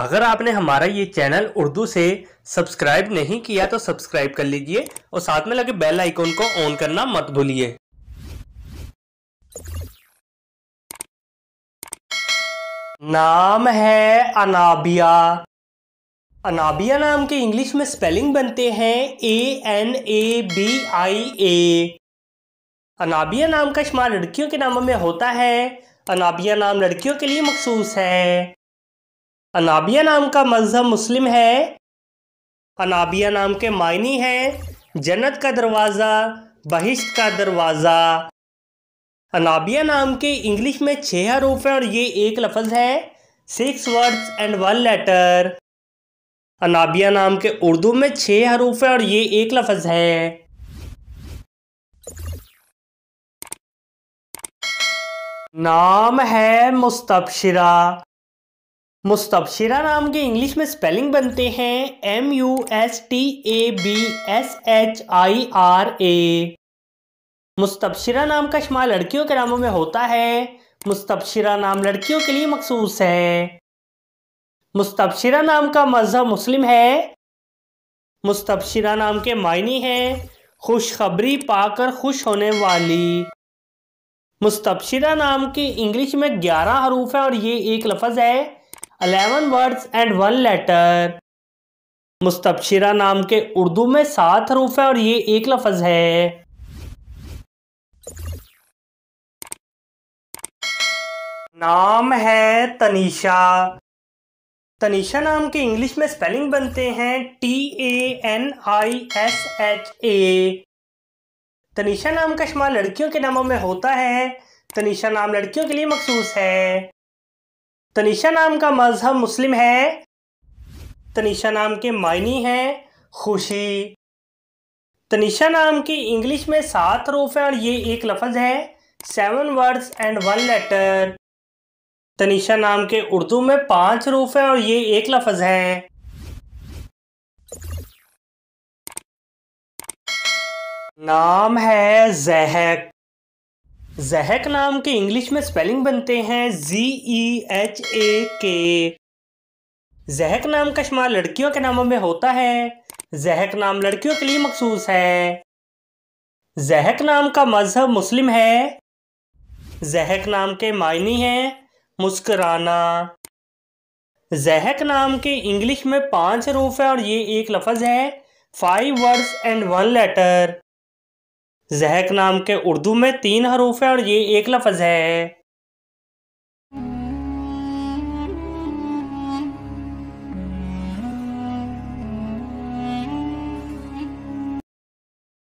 अगर आपने हमारा ये चैनल उर्दू से सब्सक्राइब नहीं किया तो सब्सक्राइब कर लीजिए और साथ में लगे बेल आइकॉन को ऑन करना मत भूलिए नाम है अनाबिया अनाबिया नाम के इंग्लिश में स्पेलिंग बनते हैं A N A B I ए अनाबिया नाम का शुमार लड़कियों के नामों में होता है अनाबिया नाम लड़कियों के लिए मखसूस है अनाबिया नाम का मजहब मुस्लिम है अनाबिया नाम के मायनी है जन्नत का दरवाज़ा बहिश्त का दरवाज़ा अनाबिया नाम के इंग्लिश में छः हरूफ हैं और ये एक लफज है six words and one letter Anabia नाम के उर्दू में छः हरूफ हैं और ये एक लफज है नाम है मुस्तबशरा मुस्तबशरा नाम के इंग्लिश में स्पेलिंग बनते हैं M U S T A B S H I R A Mustabshira नाम का शुमार लड़कियों के नामों में होता है मुस्तबशरा नाम लड़कियों के लिए मखसूस है मुस्तबशरा नाम का मजहब मुस्लिम है मुस्तबशरा नाम के मायने हैं खुशखबरी पाकर खुश होने वाली मुस्तबशरा नाम के इंग्लिश में ग्यारह हरूफ है और ये एक लफज है eleven words and one letter Mustabshira नाम के उर्दू में सात हरूफ है और ये एक लफज है नाम है तनीशा तनीशा नाम के इंग्लिश में स्पेलिंग बनते हैं T A N I S H A Tanisha नाम का शुमार लड़कियों के नामों में होता है तनीशा नाम लड़कियों के लिए मखसूस है तनिशा नाम का मजहब मुस्लिम है तनिशा नाम के मायनी हैं खुशी तनिशा नाम की इंग्लिश में सात रूफ हैं और ये एक लफज है seven words and one letter Tanisha नाम के उर्दू में पांच रूफ हैं और ये एक लफज है नाम है जहक जहक नाम के इंग्लिश में स्पेलिंग बनते हैं जी ई एच ए के जहक नाम का शुमार लड़कियों के नामों में होता है जहक नाम लड़कियों के लिए मखसूस है जहक नाम का मजहब मुस्लिम है जहक नाम के मायने हैं मुस्कराना जहक नाम के इंग्लिश में पांच रूफ है और ये एक लफज है five words and one letter जहक नाम के उर्दू में तीन हरूफ है और ये एक लफ्ज़ है